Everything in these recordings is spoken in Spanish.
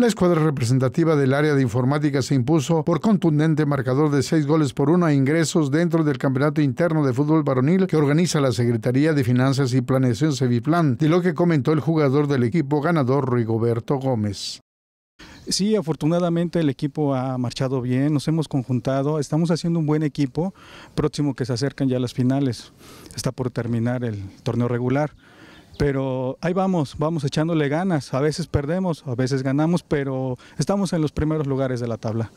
La escuadra representativa del área de informática se impuso por contundente marcador de seis goles por uno a ingresos dentro del campeonato interno de fútbol varonil que organiza la Secretaría de Finanzas y Planeación Seviplan, de lo que comentó el jugador del equipo ganador Rigoberto Gómez. Sí, afortunadamente el equipo ha marchado bien, nos hemos conjuntado, estamos haciendo un buen equipo, próximo que se acercan ya las finales, está por terminar el torneo regular pero ahí vamos, vamos echándole ganas. A veces perdemos, a veces ganamos, pero estamos en los primeros lugares de la tabla.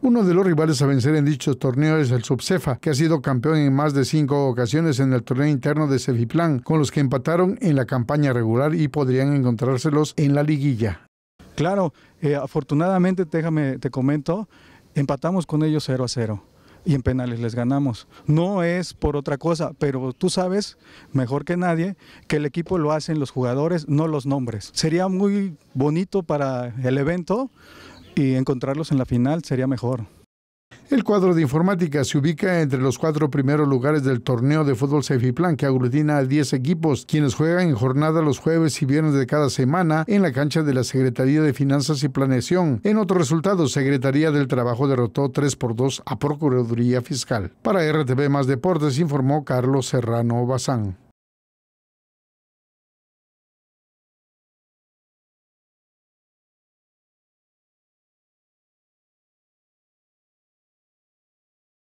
Uno de los rivales a vencer en dichos torneos es el Subcefa, que ha sido campeón en más de cinco ocasiones en el torneo interno de Cefiplan, con los que empataron en la campaña regular y podrían encontrárselos en la liguilla. Claro, eh, afortunadamente, déjame, te comento, empatamos con ellos 0 a 0 y en penales les ganamos. No es por otra cosa, pero tú sabes mejor que nadie que el equipo lo hacen los jugadores, no los nombres. Sería muy bonito para el evento y encontrarlos en la final sería mejor. El cuadro de informática se ubica entre los cuatro primeros lugares del torneo de fútbol plan que aglutina a 10 equipos, quienes juegan en jornada los jueves y viernes de cada semana en la cancha de la Secretaría de Finanzas y Planeación. En otro resultado, Secretaría del Trabajo derrotó 3 por 2 a Procuraduría Fiscal. Para RTV Más Deportes informó Carlos Serrano Bazán.